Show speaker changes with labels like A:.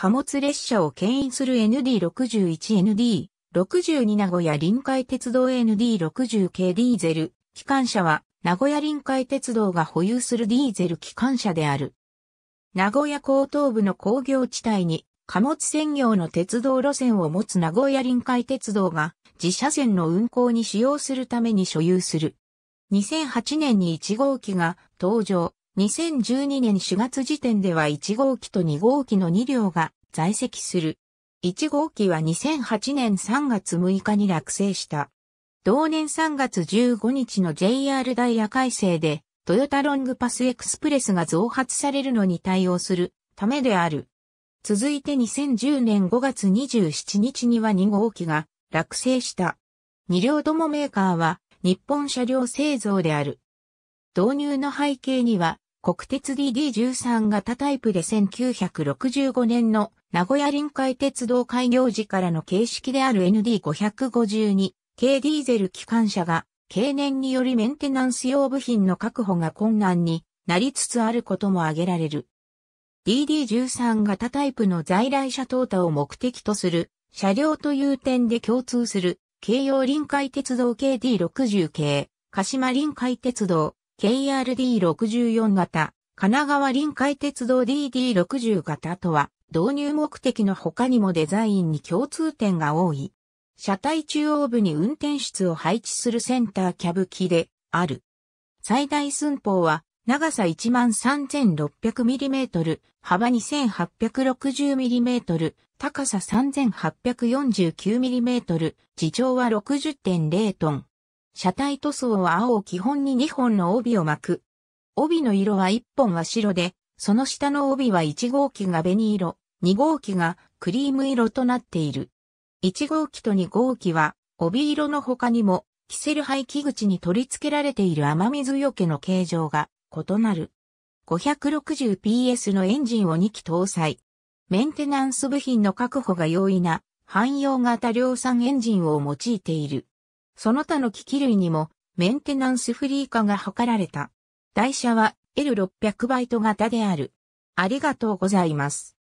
A: 貨物列車を牽引する ND61ND、62名古屋臨海鉄道 ND60 系ディーゼル、機関車は名古屋臨海鉄道が保有するディーゼル機関車である。名古屋高等部の工業地帯に貨物専業の鉄道路線を持つ名古屋臨海鉄道が自社線の運行に使用するために所有する。2008年に1号機が登場。2012年4月時点では1号機と2号機の2両が在籍する。1号機は2008年3月6日に落成した。同年3月15日の JR ダイヤ改正で、トヨタロングパスエクスプレスが増発されるのに対応するためである。続いて2010年5月27日には2号機が落成した。2両ともメーカーは日本車両製造である。導入の背景には国鉄 DD13 型タイプで1965年の名古屋臨海鉄道開業時からの形式である ND552 系ディーゼル機関車が経年によりメンテナンス用部品の確保が困難になりつつあることも挙げられる。DD13 型タイプの在来車淘汰を目的とする車両という点で共通する京葉臨海鉄道系 D60 系、鹿島臨海鉄道、KRD64 型、神奈川臨海鉄道 DD60 型とは、導入目的の他にもデザインに共通点が多い。車体中央部に運転室を配置するセンターキャブ機である。最大寸法は長さ 13,600mm、幅 2,860mm、高さ 3,849mm、地重は60.0トン。車体塗装は青を基本に2本の帯を巻く。帯の色は1本は白で、その下の帯は1号機が紅色、2号機がクリーム色となっている。1号機と2号機は帯色の他にもキセル排気口に取り付けられている雨水よけの形状が異なる。560PS のエンジンを2機搭載。メンテナンス部品の確保が容易な汎用型量産エンジンを用いている。その他の機器類にもメンテナンスフリー化が図られた。台車は L600 バイト型である。ありがとうございます。